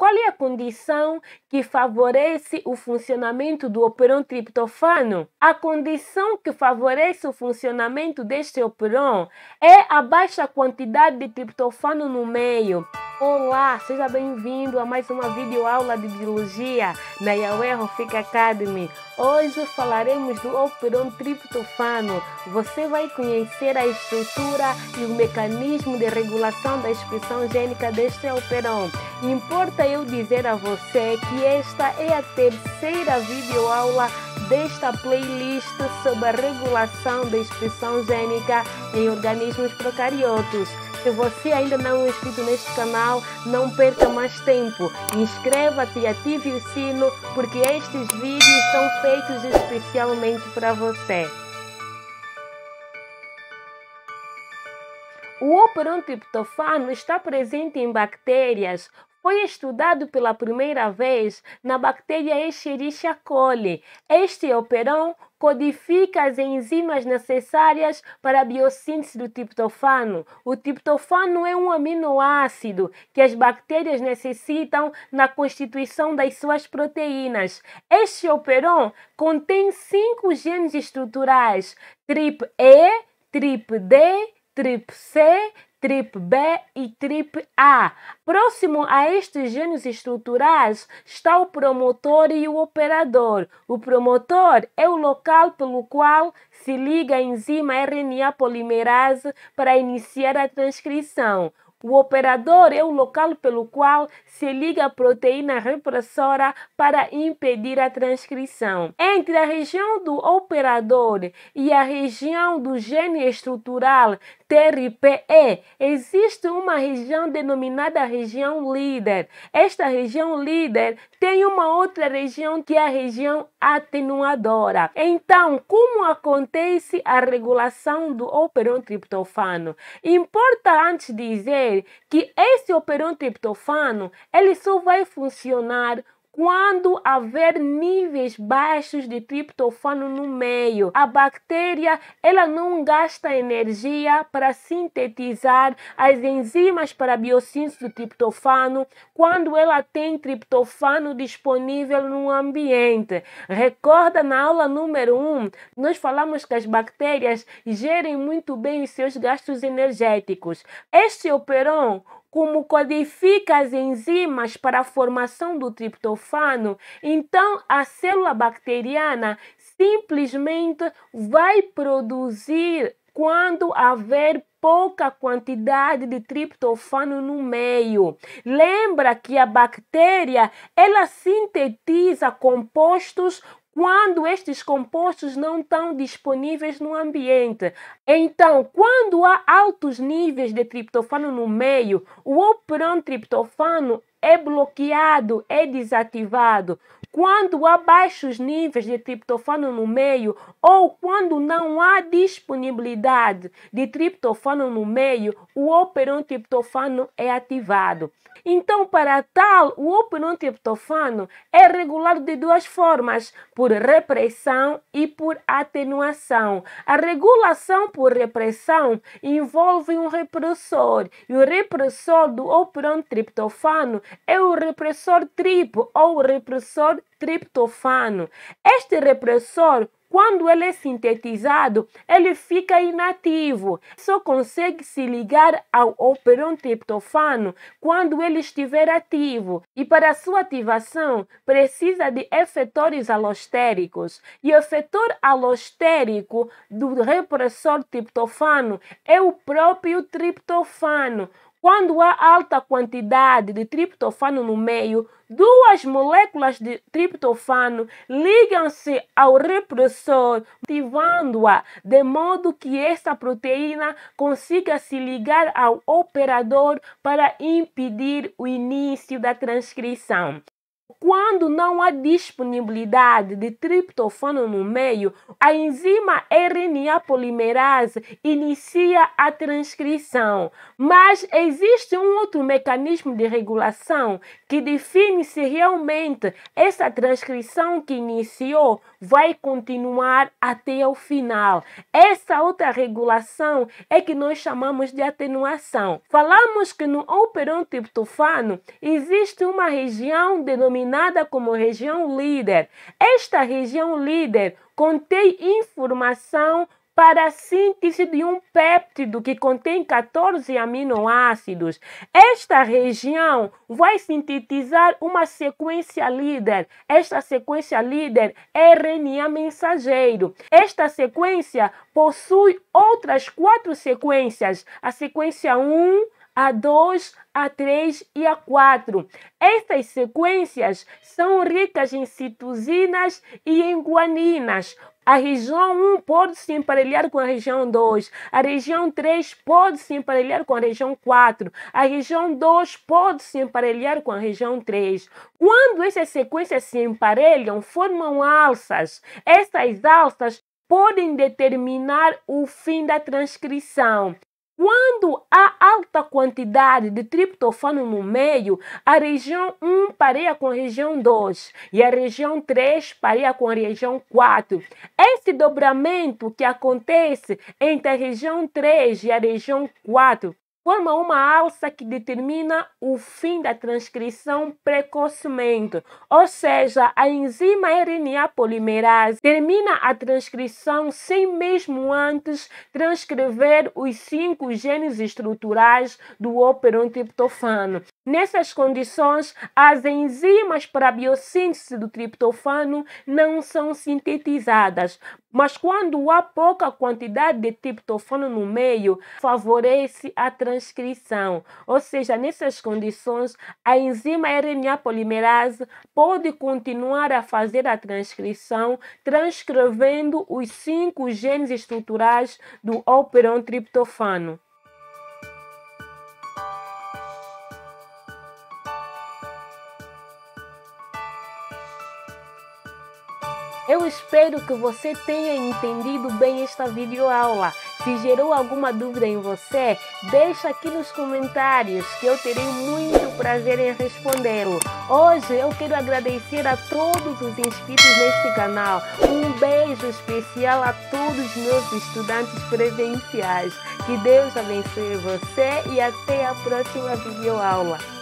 Qual é a condição que favorece o funcionamento do operão triptofano? A condição que favorece o funcionamento deste operão é a baixa quantidade de triptofano no meio. Olá, seja bem-vindo a mais uma videoaula de biologia na Yahweh Rofik Academy. Hoje falaremos do operon triptofano. Você vai conhecer a estrutura e o mecanismo de regulação da expressão gênica deste operon. Importa eu dizer a você que esta é a terceira videoaula desta playlist sobre a regulação da expressão gênica em organismos procariotos. Se você ainda não é inscrito neste canal, não perca mais tempo. Inscreva-se e ative o sino, porque estes vídeos são feitos especialmente para você. O óperon triptofano está presente em bactérias, foi estudado pela primeira vez na bactéria Escherichia coli. Este operão codifica as enzimas necessárias para a biossíntese do triptofano. O triptofano é um aminoácido que as bactérias necessitam na constituição das suas proteínas. Este operon contém cinco genes estruturais: TRIP-E, TRIP-D, TRIP-C, trip B e trip A. Próximo a estes gênios estruturais está o promotor e o operador. O promotor é o local pelo qual se liga a enzima RNA polimerase para iniciar a transcrição. O operador é o local pelo qual se liga a proteína repressora para impedir a transcrição. Entre a região do operador e a região do gene estrutural TRPE, existe uma região denominada região líder. Esta região líder tem uma outra região que é a região atenuadora. Então, como acontece a regulação do operon triptofano? Importa antes dizer que esse operon triptofano, ele só vai funcionar quando haver níveis baixos de triptofano no meio, a bactéria ela não gasta energia para sintetizar as enzimas para a biossíntese do triptofano quando ela tem triptofano disponível no ambiente. Recorda na aula número 1, um, nós falamos que as bactérias gerem muito bem os seus gastos energéticos. Este operon como codifica as enzimas para a formação do triptofano, então a célula bacteriana simplesmente vai produzir quando haver pouca quantidade de triptofano no meio. Lembra que a bactéria, ela sintetiza compostos quando estes compostos não estão disponíveis no ambiente. Então, quando há altos níveis de triptofano no meio, o operon triptofano é bloqueado, é desativado. Quando há baixos níveis de triptofano no meio ou quando não há disponibilidade de triptofano no meio, o operon triptofano é ativado. Então, para tal, o operon triptofano é regulado de duas formas, por repressão e por atenuação. A regulação por repressão envolve um repressor, e o repressor do operon triptofano é o repressor triplo ou o repressor triptofano. Este repressor, quando ele é sintetizado, ele fica inativo. Só consegue se ligar ao operão triptofano quando ele estiver ativo. E para sua ativação, precisa de efetores alostéricos. E o efetor alostérico do repressor triptofano é o próprio triptofano. Quando há alta quantidade de triptofano no meio, duas moléculas de triptofano ligam-se ao repressor, ativando-a de modo que esta proteína consiga se ligar ao operador para impedir o início da transcrição. Quando não há disponibilidade de triptofano no meio, a enzima RNA polimerase inicia a transcrição. Mas existe um outro mecanismo de regulação que define se realmente essa transcrição que iniciou vai continuar até o final. Essa outra regulação é que nós chamamos de atenuação. Falamos que no operon triptofano existe uma região denominada denominada como região líder. Esta região líder contém informação para a síntese de um péptido que contém 14 aminoácidos. Esta região vai sintetizar uma sequência líder. Esta sequência líder é RNA mensageiro. Esta sequência possui outras quatro sequências: a sequência 1, a 2, a 3 e a 4. Essas sequências são ricas em citosinas e em guaninas. A região 1 pode se emparelhar com a região 2, a região 3 pode se emparelhar com a região 4, a região 2 pode se emparelhar com a região 3. Quando essas sequências se emparelham, formam alças. Essas alças podem determinar o fim da transcrição. Quando há alta quantidade de triptofano no meio, a região 1 pareia com a região 2 e a região 3 pareia com a região 4. Esse dobramento que acontece entre a região 3 e a região 4 forma uma alça que determina o fim da transcrição precocemente, ou seja, a enzima RNA polimerase termina a transcrição sem mesmo antes transcrever os cinco genes estruturais do triptofano. Nessas condições, as enzimas para a biossíntese do triptofano não são sintetizadas, mas quando há pouca quantidade de triptofano no meio, favorece a transcrição, ou seja, nessas condições, a enzima RNA polimerase pode continuar a fazer a transcrição, transcrevendo os cinco genes estruturais do operon triptofano. Eu espero que você tenha entendido bem esta videoaula. Se gerou alguma dúvida em você, deixa aqui nos comentários que eu terei muito prazer em respondê-lo. Hoje eu quero agradecer a todos os inscritos neste canal. Um beijo especial a todos os meus estudantes presenciais. Que Deus abençoe você e até a próxima videoaula.